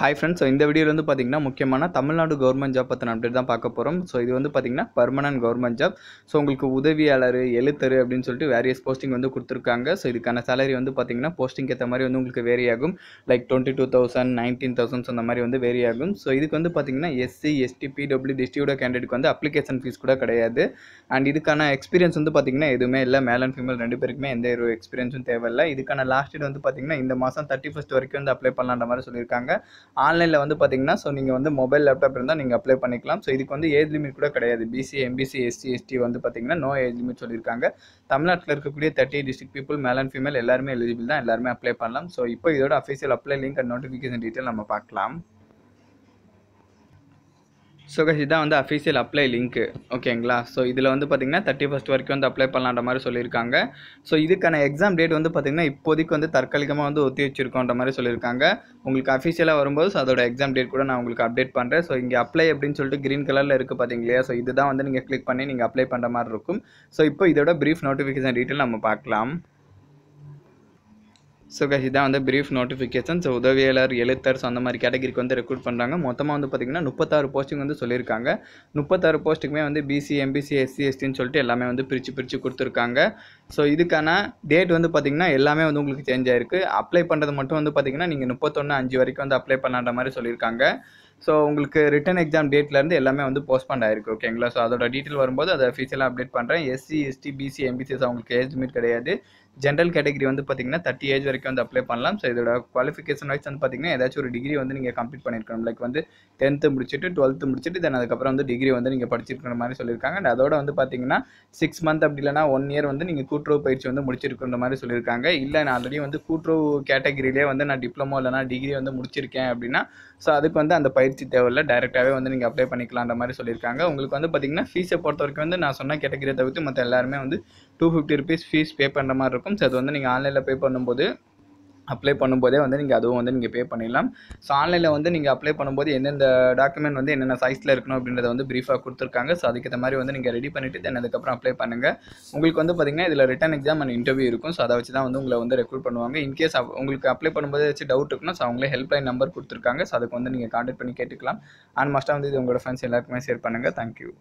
hi friends so இந்த வீடியோவில் வந்து பார்த்தீங்கன்னா முக்கியமான தமிழ்நாடு கவர்மெண்ட் ஜாப் பற்றின அப்டேட் தான் பார்க்க போகிறோம் ஸோ இது வந்து பார்த்திங்கன்னா பர்மனன்ட் கவர்மெண்ட் ஜாப் ஸோ உங்களுக்கு உதவியாளர் எழுத்தர் அப்படின்னு சொல்லிட்டு வேரியஸ் போஸ்டிங் வந்து கொடுத்துருக்காங்க ஸோ இதுக்கான சேலரி வந்து பார்த்திங்கன்னா போஸ்டிங் ஏற்ற மாதிரி வந்து உங்களுக்கு வேரி ஆகும் like twenty two thousand nineteen thousands அந்த மாதிரி வந்து வேரி ஆகும் ஸோ இதுக்கு வந்து பார்த்திங்கன்னா எஸ்சி எஸ்டி பிடபிள்யூ டிஸ்ட்ரியோட கேண்டிடேட்க்கு வந்து அப்ளிகேஷன் ஃபீஸ் கூட கிடையாது அண்ட் இதுக்கான எக்ஸ்பீரியன்ஸ் வந்து பார்த்திங்கன்னா எதுவுமே இல்லை மேல் அண்ட் ஃபீமேல் ரெண்டு பேருக்குமே எந்த ஒரு எக்ஸ்பீரியன்ஸும் தேவையில்லை இதுக்கான லாஸ்ட் டேட் வந்து பார்த்திங்கன்னா இந்த மாதம் தேர்ட்டி ஃபஸ்ட் வரைக்கும் வந்து அப்ளை பண்ணலான்ற மாதிரி சொல்லியிருக்காங்க ஆன்லைனில் வந்து பார்த்தீங்கன்னா ஸோ நீங்கள் வந்து மொபைல் லேப்டாப் இருந்தால் நீங்கள் அப்ளை பண்ணிக்கலாம் ஸோ இதுக்கு வந்து ஏஜ் லிமிட் கூட கிடையாது பிசி எம்பிசி எஸ்சி எஸ்டி வந்து பார்த்தீங்கன்னா நோ ஏஜ் லிமிட் சொல்லியிருக்காங்க தமிழ்நாட்டில் இருக்கக்கூடிய thirty district people male and female எல்லாருமே எலிஜிபிள் தான் எல்லாருமே அப்ளை பண்ணலாம் ஸோ இப்போ இதோட official apply link and notification detail நம்ம பார்க்கலாம் ஸோ கஷ் இதான் வந்து அஃபீஷியல் அப்ளை லிங்க்கு ஓகேங்களா ஸோ இதில் வந்து பார்த்திங்கன்னா தேர்ட்டி ஃபஸ்ட் வரைக்கும் வந்து அப்ளை பண்ணலான்ற மாதிரி சொல்லியிருக்காங்க ஸோ இதுக்கான எக்ஸாம் டேட் வந்து பார்த்திங்கன்னா இப்போதைக்கு வந்து தற்காலிகமாக வந்து ஒத்தி வச்சிருக்கோன்ற மாதிரி சொல்லியிருக்காங்க உங்களுக்கு அஃபிஷியலாக வரும்போது ஸோ அதோட எக்ஸாம் டேட் கூட நான் உங்களுக்கு அப்டேட் பண்ணுறேன் ஸோ இங்கே அப்ளை அப்படின்னு சொல்லிட்டு க்ரீன் கலரில் இருக்குது பார்த்தீங்களா ஸோ இதுதான் வந்து நீங்கள் கிளிக் பண்ணி நீங்கள் அப்ளை பண்ணுற மாதிரி இருக்கும் ஸோ இப்போ இதோட ப்ரீஃப் நோட்டிஃபிகேஷன் டீட்டெயில் நம்ம பார்க்கலாம் ஸோ கஷ் இதான் வந்து பிரீஃப் நோட்டிஃபிகேஷன் ஸோ உதவியாளர் எழுத்தர் ஸோ அந்த மாதிரி கேட்டகரிக்கு வந்து ரெக்ரூட் பண்ணுறாங்க மொத்தமாக வந்து பார்த்திங்கன்னா முப்பத்தாறு போஸ்டிங் வந்து சொல்லியிருக்காங்க முப்பத்தாறு போஸ்ட்டுக்குமே வந்து பிசி எம்பிசி எஸ்சி எஸ்டின்னு சொல்லிட்டு எல்லாமே வந்து பிரித்து பிரித்து கொடுத்துருக்காங்க ஸோ இதுக்கான டேட் வந்து பார்த்திங்கன்னா எல்லாமே வந்து உங்களுக்கு சேஞ்ச் ஆயிருக்கு அப்ளை பண்ணுறது மட்டும் வந்து பார்த்திங்கன்னா நீங்கள் முப்பத்தொன்று அஞ்சு வரைக்கும் வந்து அப்ளை பண்ணுற மாதிரி சொல்லியிருக்காங்க ஸோ உங்களுக்கு ரிட்டன் எக்ஸாம் டேட்லேருந்து எல்லாமே வந்து போஸ்ட்பாண்ட் ஆயிருக்கு ஓகேங்களா ஸோ அதோட டீட்டெயில் வரும்போது அதை அஃபீஷியலாக அப்டேட் பண்ணுறேன் எஸ்சி எஸ்டி பிசி எம்பிசிஎஸ் அவங்களுக்கு ஏஜ் லிமிட் கிடையாது ஜென்ரல் கேட்டகரி வந்து பார்த்தீங்கன்னா தேர்ட்டி ஏஜ் வரைக்கும் வந்து அப்ளை பண்ணலாம் ஸோ இதோட குவாலிஃபிகேஷன் வைஸ் வந்து பார்த்தீங்கன்னா ஏதாச்சும் ஒரு டிகிரி வந்து நீங்கள் கம்ப்ளீட் பண்ணியிருக்கணும் லைக் வந்து டென்த்து முடிச்சுட்டு டுவெல்த்து முடிச்சுட்டு தென் அதுக்கப்புறம் வந்து டிகிரி வந்து நீங்கள் படிச்சிருக்கிற மாதிரி சொல்லியிருக்காங்க அண்ட் அதோட வந்து பார்த்தீங்கன்னா சிக்ஸ் மந்த் அப்படி இல்லைனா ஒன் இயர் வந்து நீங்கள் கூட்டுறவு பயிற்சி வந்து முடிச்சிருக்கிற மாதிரி சொல்லியிருக்காங்க இல்லை நான் ஆல்ரெடி வந்து கூட்டுறவு கேட்டகிரிலேயே வந்து நான் டிப்ளமோ இல்லைனா டிகிரி வந்து முடிச்சிருக்கேன் அப்படின்னா ஸோ அதுக்கு வந்து அந்த பயிற்சி பயிற்சி தேவையில்ல டேரெக்டாகவே வந்து நீங்கள் அப்ளை பண்ணிக்கலான்ற மாதிரி சொல்லியிருக்காங்க உங்களுக்கு வந்து பார்த்திங்கன்னா ஃபீஸை பொறுத்த வரைக்கும் வந்து நான் சொன்ன கேட்டகிரியை தவிர்த்து மற்ற எல்லாருமே வந்து two fifty rupees fees pay பண்ணுற மாதிரி இருக்கும் ஸோ அது வந்து நீங்கள் ஆன்லைனில் பே பண்ணும்போது அப்ளை பண்ணும்போதே வந்து நீங்கள் அதுவும் வந்து நீங்கள் பே பண்ணிடலாம் ஸோ ஆன்லைனில் வந்து நீங்கள் அப்ளை பண்ணும்போது எந்தெந்த டாக்குமெண்ட் வந்து என்னென்ன சைஸில் இருக்கணும் அப்படின்றத வந்து ப்ரீஃபாக கொடுத்துருக்காங்க ஸோ அதுக்கேற்ற மாதிரி வந்து நீங்கள் ரெடி பண்ணிவிட்டு தென் அதுக்கப்புறம் அப்ளை பண்ணுங்கள் உங்களுக்கு வந்து பார்த்திங்கன்னா இதில் ரிட்டன் எக்ஸாம் அண்ட் இன்டர்வியூ இருக்கும் ஸோ அதை வச்சு தான் வந்து உங்களை வந்து ரெக்ரூட் பண்ணுவாங்க இன்கேஸ் உங்களுக்கு அப்ளை பண்ணும்போது வச்சு டவுட் இருக்குன்னா ஸோ அவங்களே ஹெல்ப்லைன் நம்பர் கொடுத்துருக்காங்க ஸோ அதுக்கு வந்து நீங்கள் கான்டாக்ட் பண்ணி கேட்டுக்கலாம் அண்ட் மஸ்ட்டாக வந்து இது உங்களோட ஃப்ரெண்ட்ஸ் எல்லாருக்குமே ஷேர் பண்ணுங்கள் தேங்க்யூ